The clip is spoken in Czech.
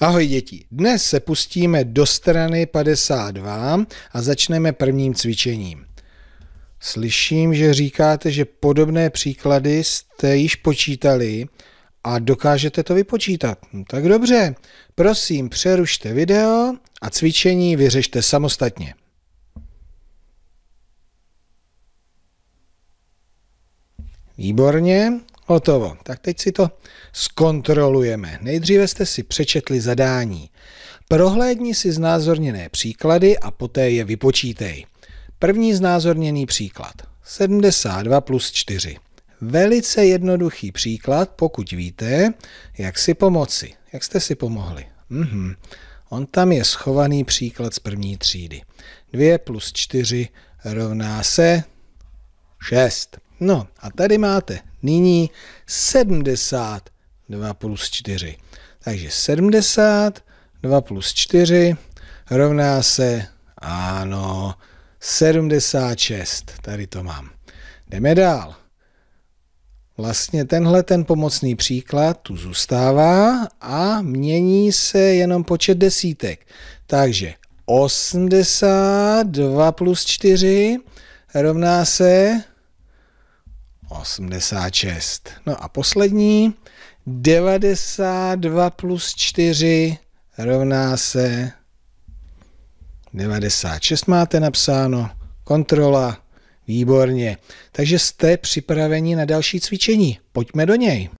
Ahoj děti, dnes se pustíme do strany 52 a začneme prvním cvičením. Slyším, že říkáte, že podobné příklady jste již počítali a dokážete to vypočítat. No, tak dobře, prosím přerušte video a cvičení vyřešte samostatně. Výborně, Hotovo. Tak teď si to zkontrolujeme. Nejdříve jste si přečetli zadání. Prohlédni si znázorněné příklady a poté je vypočítej. První znázorněný příklad. 72 plus 4. Velice jednoduchý příklad, pokud víte, jak si pomoci. Jak jste si pomohli? Mhm. On tam je schovaný příklad z první třídy. 2 plus 4 rovná se 6. No a tady máte nyní 72 plus 4. Takže 72 plus 4 rovná se, ano, 76. Tady to mám. Jdeme dál. Vlastně tenhle ten pomocný příklad tu zůstává a mění se jenom počet desítek. Takže 82 plus 4 rovná se 86. No a poslední, 92 plus 4 rovná se 96 máte napsáno, kontrola, výborně. Takže jste připraveni na další cvičení. Pojďme do něj.